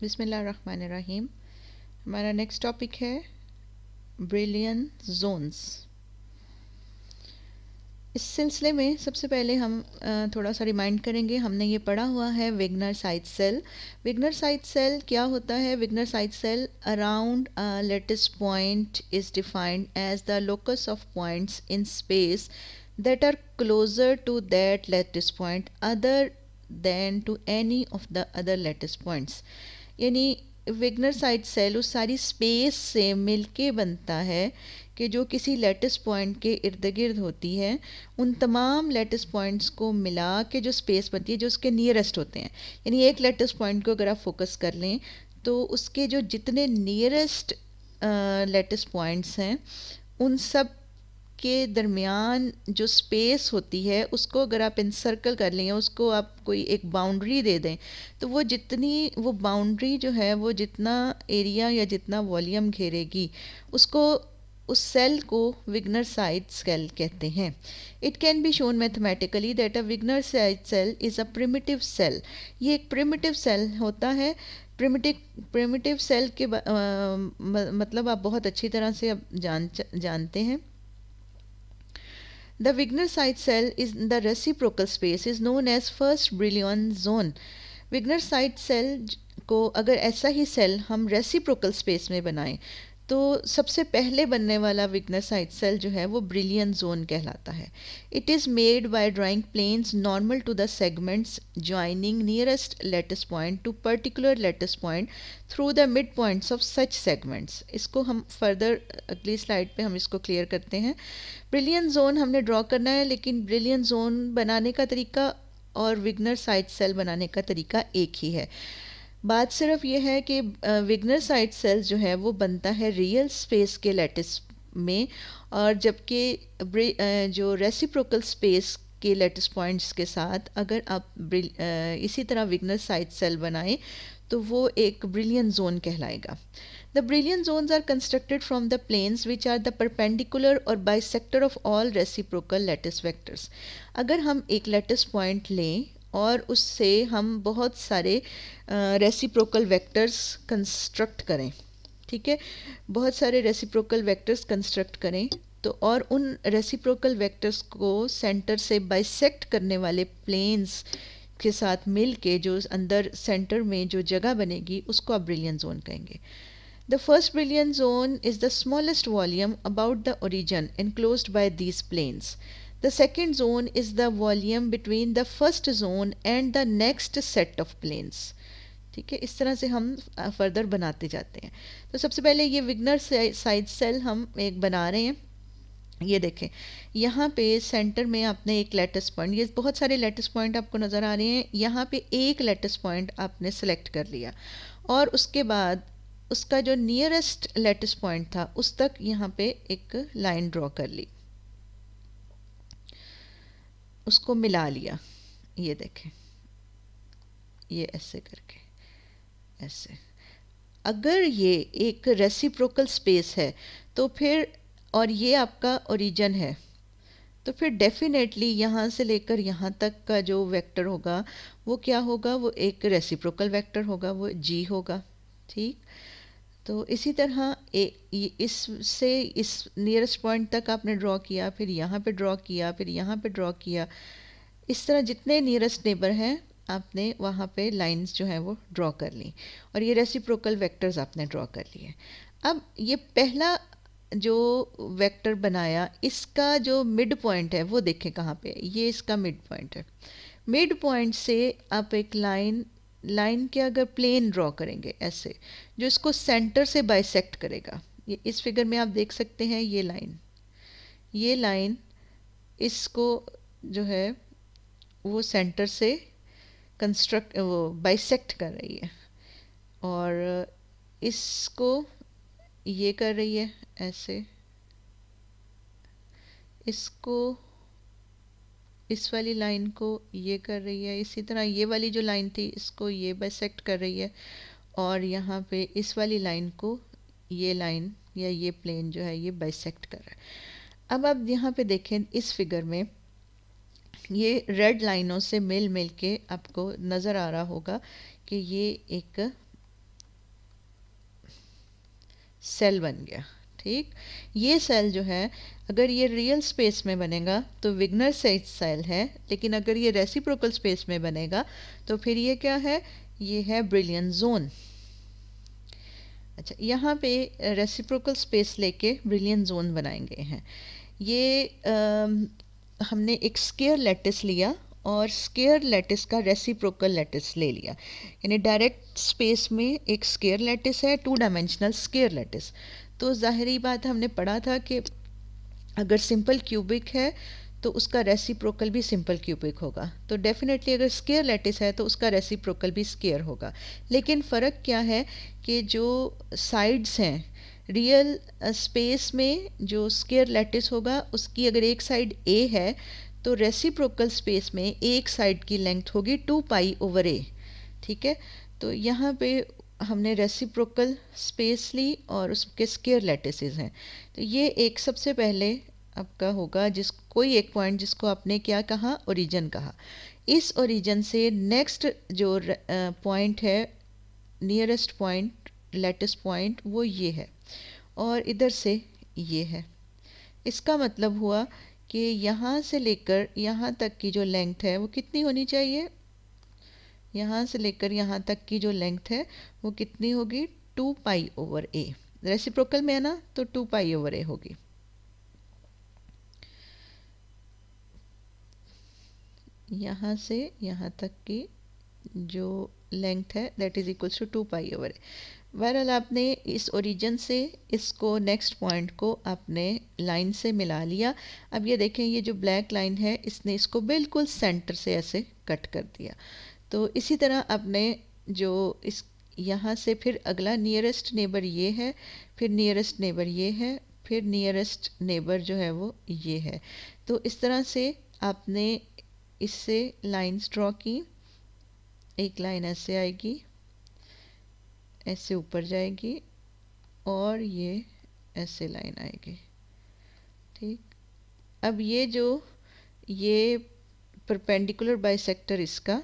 बिसमीम हमारा next topic है ब्रिलियन जोन्स इस सिलसिले में सबसे पहले हम थोड़ा सा रिमाइंड करेंगे हमने ये पढ़ा हुआ है Wigner Seitz cell Wigner Seitz cell क्या होता है Wigner Seitz cell around lattice point is defined as the locus of points in space that are closer to that lattice point other than to any of the other lattice points यानी Wigner Seitz cell उस सारी space से मिलके बनता है कि जो किसी लेटेस्ट पॉइंट के इर्द गिर्द होती है उन तमाम लेटेस्ट पॉइंट्स को मिला के जो स्पेस बनती है जो उसके नियरेस्ट होते हैं यानी एक लेटेस्ट पॉइंट को अगर आप फोकस कर लें तो उसके जो जितने नियरेस्ट लेटेस्ट पॉइंट्स हैं उन सब के दरमियान जो स्पेस होती है उसको अगर आप इंसर्कल कर लें उसको आप कोई एक बाउंड्री दे दें तो वो जितनी वो बाउंड्री जो है वो जितना एरिया या जितना वॉल्यूम घेरेगी उसको उस सेल को विग्नर साइड सेल कहते हैं it can be shown mathematically that a Wigner Seitz cell is a primitive cell ये एक प्रिमिटिव सेल होता है प्रिमिटिव प्रिमिटिव सेल के आ, मतलब आप बहुत अच्छी तरह से अब जान जानते हैं The Wigner-Seitz cell in the reciprocal space is known as first Brillouin zone. Wigner Seitz cell को अगर ऐसा ही सेल हम रेसिप्रोकल स्पेस में बनाएं तो सबसे पहले बनने वाला विकनेस सेल जो है वो ब्रिलियन जोन कहलाता है it is made by drawing planes normal to the segments joining nearest lattice point to particular lattice point through the mid points of such segments इसको हम फर्दर अगली स्लाइड पे हम इसको क्लियर करते हैं ब्रिलियन जोन हमने ड्रॉ करना है लेकिन ब्रिलियन जोन बनाने का तरीका और विग्नर साइड सेल बनाने का तरीका एक ही है बात सिर्फ ये है कि विगनर साइड सेल्स जो है वो बनता है रियल स्पेस के लेटिस में और जबकि जो रेसिप्रोकल स्पेस के लेटिस पॉइंट्स के साथ अगर आप इसी तरह विगनर साइड सेल बनाएं तो वो एक ब्रिलियन जोन कहलाएगा the Brillouin are constructed from the planes which are the perpendicular और bisector of all reciprocal lattice vectors अगर हम एक lattice पॉइंट लें और उससे हम बहुत सारे रेसिप्रोकल वेक्टर्स कंस्ट्रक्ट करें ठीक है बहुत सारे रेसिप्रोकल वेक्टर्स कंस्ट्रक्ट करें तो और उन रेसिप्रोकल वेक्टर्स को सेंटर से बाइसेक्ट करने वाले प्लेन्स के साथ मिल के जो अंदर सेंटर में जो जगह बनेगी उसको आप ब्रिलियन जोन कहेंगे the first Brillouin zone is the smallest volume about the origin enclose by these planes The second zone is the volume between the first zone and the next set of planes. ठीक है इस तरह से हम further बनाते जाते हैं तो सबसे पहले ये विग्नर साइज सेल हम एक बना रहे हैं ये देखें यहाँ पे सेंटर में आपने एक लेटेस्ट पॉइंट ये बहुत सारे लेटेस्ट पॉइंट आपको नज़र आ रहे हैं यहाँ पे एक लेटेस्ट पॉइंट आपने सेलेक्ट कर लिया और उसके बाद उसका जो नियरेस्ट लेटेस्ट पॉइंट था उस तक यहाँ पे एक लाइन ड्रॉ कर ली उसको मिला लिया ये देखें ये ऐसे करके ऐसे अगर ये एक रेसिप्रोकल स्पेस है तो फिर और ये आपका ओरिजन है तो फिर डेफिनेटली यहाँ से लेकर यहाँ तक का जो वेक्टर होगा वो क्या होगा वो एक रेसिप्रोकल वेक्टर होगा वो जी होगा ठीक तो इसी तरह इससे इस नियरेस्ट पॉइंट तक आपने ड्रॉ किया फिर यहाँ पे ड्रॉ किया फिर यहाँ पे ड्रॉ किया इस तरह जितने नियरेस्ट नेबर हैं आपने वहाँ पे लाइंस जो हैं वो ड्रॉ कर ली और ये रेसिप्रोकल वेक्टर्स आपने ड्रॉ कर लिए अब ये पहला जो वेक्टर बनाया इसका जो मिड पॉइंट है वो देखें कहाँ पे ये इसका मिड पॉइंट है मिड पॉइंट से आप एक लाइन लाइन के अगर प्लेन ड्रॉ करेंगे ऐसे जो इसको सेंटर से बाइसेक्ट करेगा ये इस फिगर में आप देख सकते हैं ये लाइन ये लाइन इसको जो है वो सेंटर से कंस्ट्रक्ट वो बाइसेक्ट कर रही है और इसको ये कर रही है ऐसे इसको इस वाली लाइन को ये कर रही है इसी तरह ये वाली जो लाइन थी इसको ये बाइसेक्ट कर रही है और यहाँ पे इस वाली लाइन को ये लाइन या ये प्लेन जो है ये बाइसेक्ट कर रहा है अब आप यहाँ पे देखें इस फिगर में ये रेड लाइनों से मिल मिल के आपको नज़र आ रहा होगा कि ये एक सेल बन गया ठीक ये सेल जो है अगर ये रियल स्पेस में बनेगा तो विग्नर से सेल है लेकिन अगर ये रेसिप्रोकल स्पेस में बनेगा तो फिर ये क्या है ये है ब्रिलियन जोन अच्छा यहाँ पे रेसिप्रोकल स्पेस लेके ब्रिलियन जोन बनाए गए हैं ये आ, हमने एक स्केयर लेटिस लिया और स्केयर लेटिस का रेसिप्रोकल लेटिस ले लिया यानी डायरेक्ट स्पेस में एक स्केयर लेटिस है टू डायमेंशनल स्केयर लेटिस तो ज़ाहरी बात हमने पढ़ा था कि अगर सिंपल क्यूबिक है तो उसका रेसिप्रोकल भी सिंपल क्यूबिक होगा तो डेफिनेटली अगर स्केयर लेटिस है तो उसका रेसिप्रोकल भी स्केयर होगा लेकिन फ़र्क क्या है कि जो साइड्स हैं रियल स्पेस में जो स्केयर लेटिस होगा उसकी अगर एक साइड ए है तो रेसिप्रोकल स्पेस में एक साइड की लेंथ होगी टू पाई ओवर ए ठीक है तो यहाँ पे हमने रेसिप्रोकल स्पेस ली और उसके स्केयर लेटिसेस हैं तो ये एक सबसे पहले आपका होगा जिस कोई एक पॉइंट जिसको आपने क्या कहा ओरिजन कहा इस ओरिजन से नेक्स्ट जो पॉइंट है नियरेस्ट पॉइंट लेटेस पॉइंट वो ये है और इधर से ये है इसका मतलब हुआ कि यहाँ से लेकर यहाँ तक की जो लेंथ है वो कितनी होनी चाहिए यहाँ से लेकर यहाँ तक की जो लेंथ है वो कितनी होगी two pi over a reciprocal में है ना तो टू पाई ओवर ए होगी यहाँ से यहाँ तक की जो लेंथ है that is equals to two pi over a वायरल आपने इस ओरिजिन से इसको नेक्स्ट पॉइंट को आपने लाइन से मिला लिया अब ये देखें ये जो ब्लैक लाइन है इसने इसको बिल्कुल सेंटर से ऐसे कट कर दिया तो इसी तरह आपने जो इस यहाँ से फिर अगला नियरेस्ट नेबर ये है फिर नियरेस्ट नेबर ये है फिर नियरेस्ट नेबर जो है वो ये है तो इस तरह से आपने इससे लाइन्स ड्रॉ की एक लाइन ऐसे आएगी ऐसे ऊपर जाएगी और ये ऐसे लाइन आएगी ठीक अब ये जो ये परपेंडिकुलर बाई इसका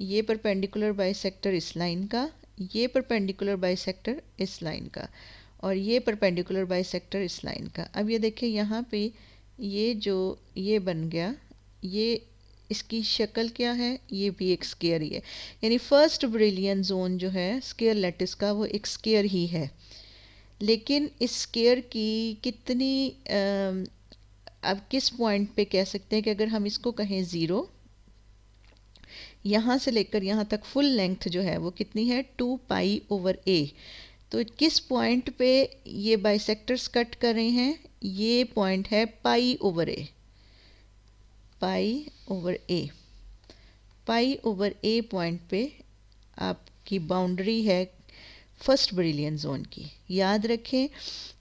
ये परपेंडिकुलर बाइसेक्टर इस लाइन का ये परपेंडिकुलर बाइसेक्टर इस लाइन का और ये परपेंडिकुलर बाइसेक्टर इस लाइन का अब ये देखिए यहाँ पे ये जो ये बन गया ये इसकी शक्ल क्या है ये भी एक स्केयर ही है यानी फर्स्ट ब्रिलियन जोन जो है स्केयर लेटिस का वो एक स्केयर ही है लेकिन इस स्केयर की कितनी अब किस पॉइंट पे कह सकते हैं कि अगर हम इसको कहें ज़ीरो यहाँ से लेकर यहाँ तक फुल लेंथ जो है वो कितनी है टू पाई ओवर ए तो किस पॉइंट पे ये बाइसेक्टर्स कट कर रहे हैं ये पॉइंट है pi over a pi over a pi over a point पे आपकी बाउंड्री है फर्स्ट ब्रिलियन जोन की याद रखें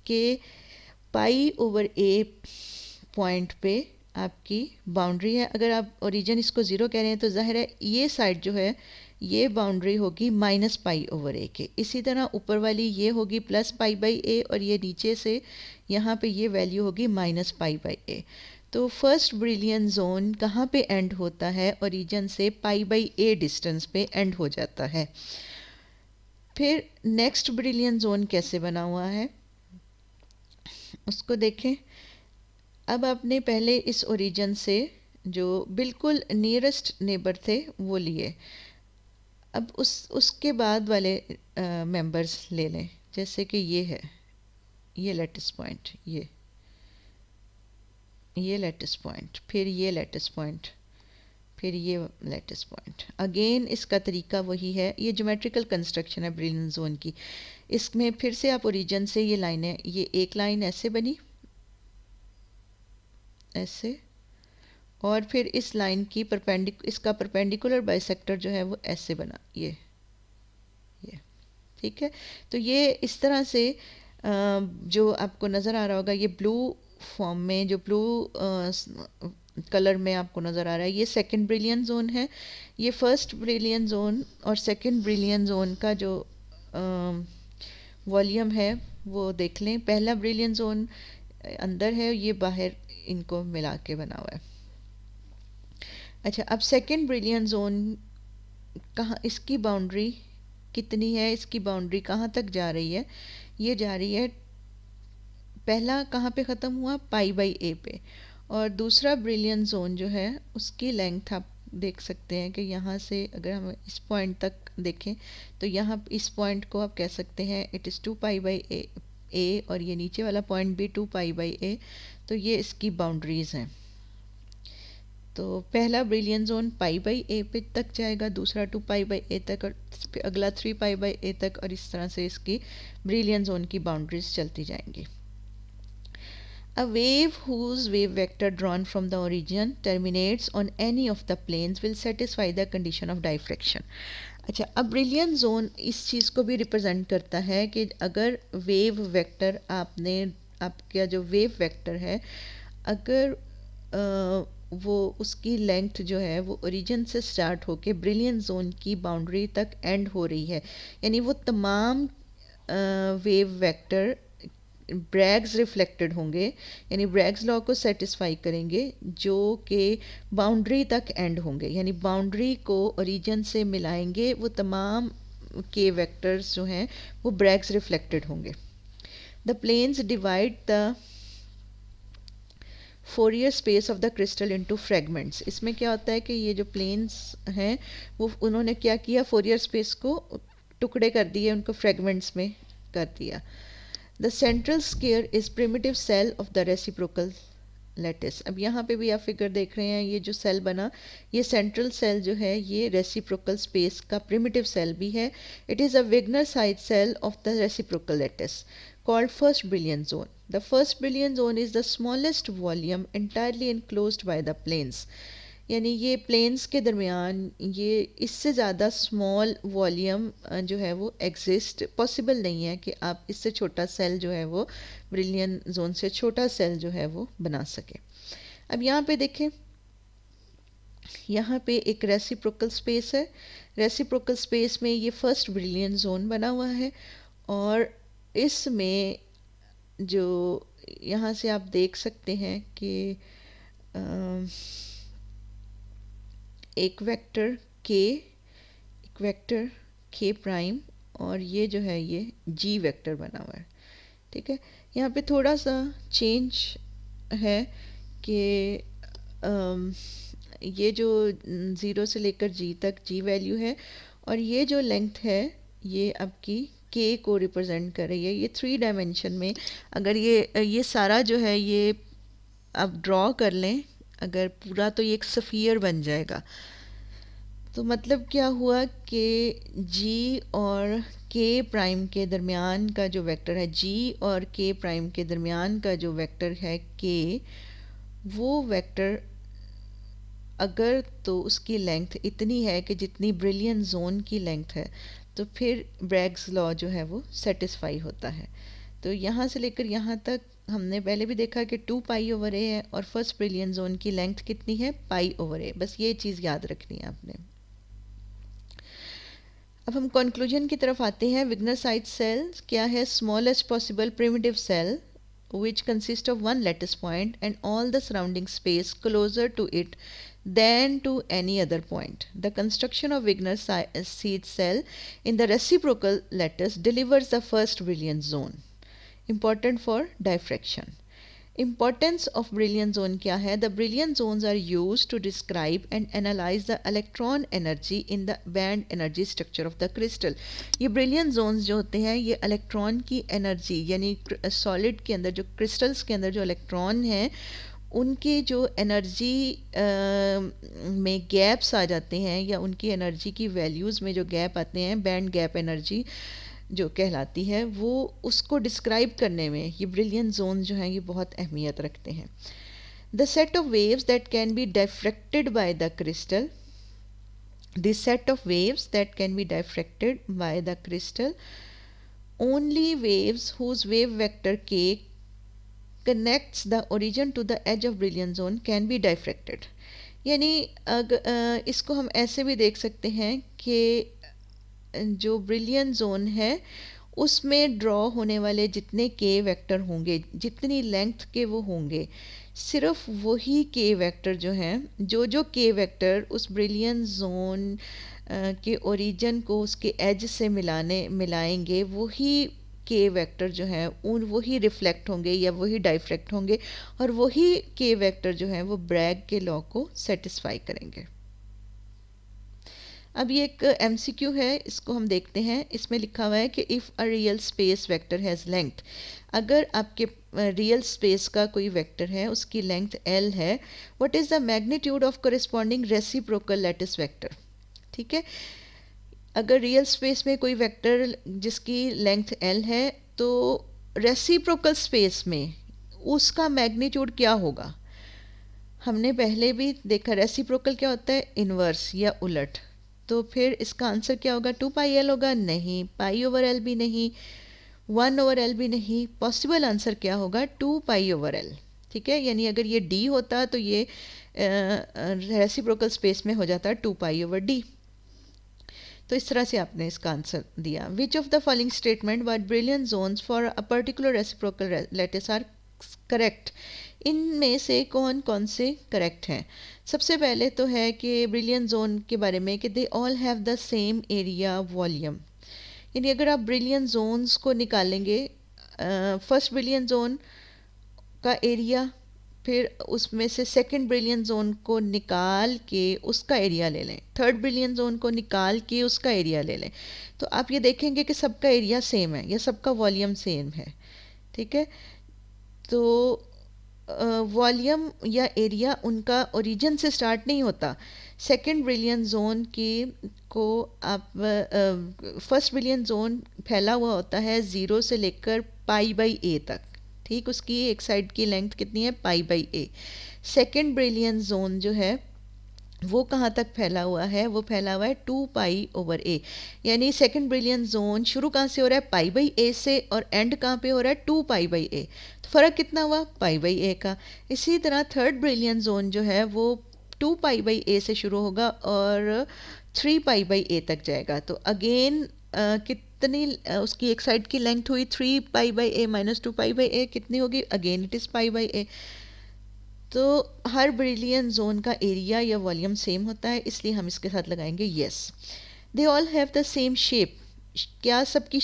कि पाई ओवर ए पॉइंट पे आपकी बाउंड्री है अगर आप ओरिजिन इसको ज़ीरो कह रहे हैं तो ज़ाहिर है ये साइड जो है ये बाउंड्री होगी माइनस पाई ओवर ए के इसी तरह ऊपर वाली ये होगी प्लस पाई बाई ए और ये नीचे से यहाँ पे ये वैल्यू होगी माइनस पाई बाई ए तो फर्स्ट ब्रिलियन जोन कहाँ पे एंड होता है ओरिजन से पाई बाई ए डिस्टेंस पे एंड हो जाता है फिर नेक्स्ट ब्रिलियन जोन कैसे बना हुआ है उसको देखें अब आपने पहले इस ओरिजिन से जो बिल्कुल नियरेस्ट नेबर थे वो लिए अब उस उसके बाद वाले मेंबर्स ले लें जैसे कि ये है ये लेटेस्ट पॉइंट ये ये लेटेस्ट पॉइंट फिर ये लेटेस्ट पॉइंट फिर ये लेटेस्ट पॉइंट अगेन इसका तरीका वही है ये जोमेट्रिकल कंस्ट्रक्शन है ब्रिलियन जोन की इसमें फिर से आप ओरिजिन से ये लाइनें ये एक लाइन ऐसे बनी ऐसे और फिर इस लाइन की परपेंडिक इसका परपेंडिकुलर बाइसेक्टर जो है वो ऐसे बना ये ये ठीक है तो ये इस तरह से जो आपको नज़र आ रहा होगा ये ब्लू फॉर्म में जो ब्लू कलर में आपको नज़र आ रहा है ये सेकंड ब्रिलियन जोन है ये फर्स्ट ब्रिलियन जोन और सेकंड ब्रिलियन जोन का जो वॉल्यूम है वो देख लें पहला ब्रिलियन जोन अंदर है ये बाहर इनको मिला के बना हुआ है अच्छा अब सेकेंड ब्रिलियन जोन कहाँ इसकी बाउंड्री कितनी है इसकी बाउंड्री कहाँ तक जा रही है ये जा रही है पहला कहाँ पे ख़त्म हुआ पाई बाई ए पे और दूसरा ब्रिलियन जोन जो है उसकी लेंथ आप देख सकते हैं कि यहाँ से अगर हम इस पॉइंट तक देखें तो यहाँ इस पॉइंट को आप कह सकते हैं it is two pi by a a और ये नीचे वाला पॉइंट भी टू पाई बाई ए तो ये इसकी बाउंड्रीज़ हैं तो पहला Brillouin zone pi by a पे तक जाएगा दूसरा टू पाई बाई ए तक और अगला थ्री पाई बाई ए तक और इस तरह से इसकी ब्रिलियन जोन की बाउंड्रीज चलती जाएंगी a wave whose wave vector drawn from the origin terminates on any of the planes will satisfy the condition of diffraction अच्छा अब ब्रिलियन जोन इस चीज़ को भी रिप्रेजेंट करता है कि अगर वेव वेक्टर आपने आपका जो वेव वेक्टर है अगर आ, वो उसकी लेंथ जो है वो ओरिजिन से स्टार्ट होके ब्रिलियन जोन की बाउंड्री तक एंड हो रही है यानी वो तमाम वेव वेक्टर ब्रैग्स रिफ्लेक्टेड होंगे यानी ब्रैग्स लॉ को सेटिस्फाई करेंगे जो कि बाउंड्री तक एंड होंगे यानी बाउंड्री को ओरिजिन से मिलाएंगे वो तमाम के वेक्टर्स जो हैं वो ब्रैग्स रिफ्लेक्टेड होंगे the planes divide the Fourier space of the crystal into fragments इसमें क्या होता है कि ये जो प्लेन्स हैं वो उन्होंने क्या किया फोरियर स्पेस को टुकड़े कर दिए उनको फ्रेगमेंट्स में कर दिया the central square is primitive cell of the reciprocal lattice अब यहाँ पे भी आप फिगर देख रहे हैं ये जो सेल बना ये सेंट्रल सेल जो है ये रेसिप्रोकल स्पेस का प्रिमिटिव सेल भी है it is a Wigner Seitz cell of the reciprocal lattice called first Brillouin zone the first Brillouin zone is the smallest volume entirely enclose by the planes यानी ये planes के दरमियान ये इससे ज़्यादा स्मॉल वॉल्यूम जो है वो एग्जिस्ट पॉसिबल नहीं है कि आप इससे छोटा सेल जो है वो ब्रिलियन जोन से छोटा सेल जो है वो बना सके अब यहाँ पे देखें यहाँ पे एक रेसिप्रोकल स्पेस है रेसिप्रोकल स्पेस में ये फर्स्ट ब्रिलियन जोन बना हुआ है और इसमें जो यहाँ से आप देख सकते हैं कि आ, एक वेक्टर k एक वेक्टर k प्राइम और ये जो है ये g वेक्टर बना हुआ है ठीक है यहाँ पे थोड़ा सा चेंज है कि ये जो ज़ीरो से लेकर जी तक जी वैल्यू है और ये जो लेंथ है ये आपकी के को रिप्रेजेंट कर रही है ये थ्री डायमेंशन में अगर ये ये सारा जो है ये आप ड्रॉ कर लें अगर पूरा तो ये एक सफ़ियर बन जाएगा तो मतलब क्या हुआ कि जी और के प्राइम के दरमियान का जो वेक्टर है जी और के प्राइम के दरमियान का जो वेक्टर है के वो वेक्टर अगर तो उसकी लेंथ इतनी है कि जितनी ब्रिलियन जोन की लेंथ है तो फिर ब्रैग्स लॉ जो है वो सेटिस्फाई होता है तो यहाँ से लेकर यहाँ तक हमने पहले भी देखा कि टू पाई ओवर ए है और फर्स्ट ब्रिलियन जोन की लेंथ कितनी है पाई ओवर ए बस ये चीज़ याद रखनी है आपने अब हम कंक्लूजन की तरफ आते हैं विग्नर साइड सेल क्या है smallest possible primitive cell which consist of one lattice point and all the surrounding space closer to it than to any other point the construction of Wigner Seitz cell in the reciprocal lattice delivers the first Brillouin zone important for diffraction importance of Brillouin zone क्या है the Brillouin zone are use to describe and analyse the electron energy in the band energy structure of the crystal ये Brillouin zones जो होते हैं ये electron की energy यानी solid के अंदर जो क्रिस्टल्स के अंदर जो इलेक्ट्रॉन हैं उनके जो एनर्जी आ, uh, में गैप्स आ जाते हैं या उनकी एनर्जी की वैल्यूज़ में जो गैप आते हैं बैंड गैप एनर्जी जो कहलाती है वो उसको डिस्क्राइब करने में ये ब्रिलियन जोन जो हैं ये बहुत अहमियत रखते हैं the set of waves that can be diffracted by the crystal the set of waves that can be diffracted by the crystal only waves whose wave vector k connects the origin to the edge of brilliant zone can be diffracted यानी अग, इसको हम ऐसे भी देख सकते हैं कि जो ब्रिलियन जोन है उसमें ड्रॉ होने वाले जितने के वेक्टर होंगे जितनी लेंथ के वो होंगे सिर्फ वही के वेक्टर जो हैं जो जो के वेक्टर उस ब्रिलियन जोन के ओरिजिन को उसके एज से मिलाने मिलाएंगे वही के वेक्टर जो हैं उन वही रिफ्लेक्ट होंगे या वही डाइफ्रेक्ट होंगे और वही के वेक्टर जो हैं वो ब्रैग के लॉ को सेटिस्फाई करेंगे अब ये एक एम है इसको हम देखते हैं इसमें लिखा हुआ है कि if a real space vector has length अगर आपके रियल स्पेस का कोई वेक्टर है उसकी लेंथ एल है what is the magnitude of corresponding reciprocal lattice vector ठीक है अगर रियल स्पेस में कोई वेक्टर जिसकी लेंथ एल है तो रेसिप्रोकल स्पेस में उसका मैग्नीट्यूड क्या होगा हमने पहले भी देखा रेसिप्रोकल क्या होता है इनवर्स या उलट तो फिर इसका आंसर क्या होगा टू पाई एल होगा नहीं पाई ओवर एल भी नहीं वन ओवर एल भी नहीं पॉसिबल आंसर क्या होगा टू पाई ओवर एल ठीक है यानी अगर ये डी होता तो ये रेसिप्रोकल स्पेस में हो जाता टू पाई ओवर डी तो इस तरह से आपने इसका आंसर दिया which of the following statement what Brillouin zones for a particular reciprocal lattice are correct इन में से कौन कौन से करेक्ट हैं सबसे पहले तो है कि ब्रिलियन जोन के बारे में कि they all have the same area volume यानी अगर आप ब्रिलियन जोन्स को निकालेंगे फर्स्ट ब्रिलियन जोन का एरिया फिर उसमें से सेकंड ब्रिलियन जोन को निकाल के उसका एरिया ले लें थर्ड ब्रिलियन जोन को निकाल के उसका एरिया ले लें तो आप ये देखेंगे कि सबका एरिया सेम है या सबका वॉल्यूम सेम है ठीक है तो वॉल्यूम या एरिया उनका ओरिजिन से स्टार्ट नहीं होता सेकंड ब्रिलियन जोन की को आप फर्स्ट ब्रिलियन जोन फैला हुआ होता है ज़ीरो से लेकर पाई बाई ए तक ठीक उसकी एक साइड की लेंथ कितनी है pi by a second Brillouin zone जो है वो कहाँ तक फैला हुआ है वो फैला हुआ है टू पाई ओवर ए यानी सेकंड ब्रिलियन जोन शुरू कहाँ से हो रहा है पाई बाई ए से और एंड कहाँ पे हो रहा है टू पाई बाई ए फ़र्क कितना हुआ पाई बाई ए का इसी तरह थर्ड ब्रिलियन जोन जो है वो टू पाई बाई ए से शुरू होगा और थ्री पाई बाई ए तक जाएगा तो अगेन कितनी उसकी एक साइड की लेंथ हुई three pi by a minus two pi by a कितनी होगी again it is pi by a तो हर ब्रिलियन जोन का एरिया या वॉल्यूम सेम होता है इसलिए हम इसके साथ लगाएंगे yes they all have the same shape क्या सबकी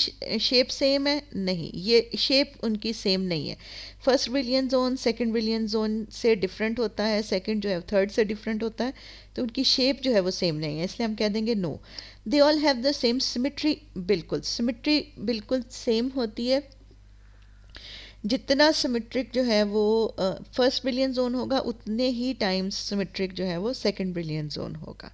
शेप सेम है नहीं ये शेप उनकी सेम नहीं है first Brillouin zone second Brillouin zone से डिफरेंट होता है सेकंड जो है थर्ड से डिफरेंट होता है तो उनकी शेप जो है वो सेम नहीं है इसलिए हम कह देंगे no they all have the same symmetry बिल्कुल सिमिट्री बिल्कुल सेम होती है जितना सिमेट्रिक जो है वो फर्स्ट ब्रिलियन जोन होगा उतने ही टाइम्स सिमेट्रिक जो है वो सेकंड ब्रिलियन जोन होगा